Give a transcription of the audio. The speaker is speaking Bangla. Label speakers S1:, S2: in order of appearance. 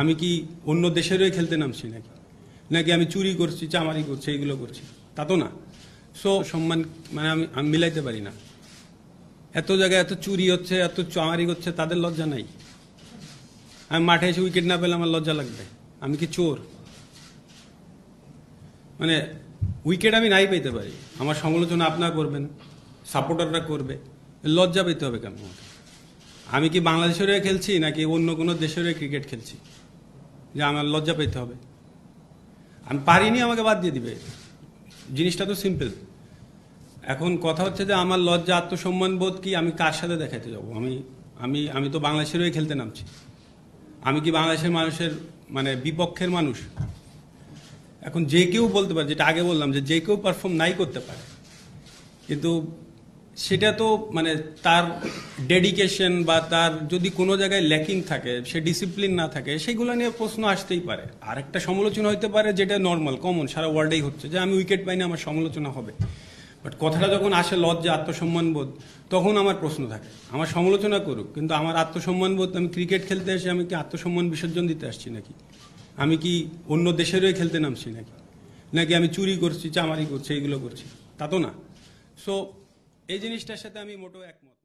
S1: আমি কি অন্য দেশেরই খেলতে নামছি নাকি নাকি আমি চুরি করছি চামারি করছি এগুলো করছি তা তো না সো সম্মান মানে আমি আমি মিলাইতে পারি না এত জায়গায় এত চুরি হচ্ছে এত চামারি করছে তাদের লজ্জা নাই আমি মাঠে এসে উইকেট না পেলে আমার লজ্জা লাগবে আমি কি চোর মানে উইকেট আমি নাই পেতে পারি আমার সমালোচনা আপনারা করবেন সাপোর্টাররা করবে লজ্জা পেতে হবে কেন আমি কি বাংলাদেশের খেলছি নাকি অন্য কোনো দেশের ক্রিকেট খেলছি যে আমার লজ্জা পেতে হবে আমি পারিনি আমাকে বাদ দিয়ে দিবে জিনিসটা তো সিম্পল এখন কথা হচ্ছে যে আমার লজ্জা আত্মসম্মান বোধ কি আমি কার সাথে দেখাতে যাব আমি আমি আমি তো বাংলাদেশেরই খেলতে নামছি আমি কি বাংলাদেশের মানুষের মানে বিপক্ষের মানুষ এখন যে কেউ বলতে পারে যেটা আগে বললাম যে যে কেউ পারফর্ম নাই করতে পারে কিন্তু সেটা তো মানে তার ডেডিকেশন বা তার যদি কোনো জায়গায় ল্যাকিং থাকে সে ডিসিপ্লিন না থাকে সেগুলো নিয়ে প্রশ্ন আসতেই পারে আরেকটা সমালোচনা হতে পারে যেটা নর্মাল কমন সারা ওয়ার্ল্ডেই হচ্ছে যে আমি উইকেট পাইনি আমার সমালোচনা হবে বাট কথাটা যখন আসে লজ্জা আত্মসম্মানবোধ তখন আমার প্রশ্ন থাকে আমার সমালোচনা করুক কিন্তু আমার আত্মসম্মানবোধ আমি ক্রিকেট খেলতে এসে আমি কি আত্মসম্মান বিসর্জন দিতে আসছি নাকি আমি কি অন্য দেশেরও খেলতে নামছি নাকি নাকি আমি চুরি করছি চামারি করছি এইগুলো করছি তা তো না সো এই জিনিসটার সাথে আমি মোটো একমত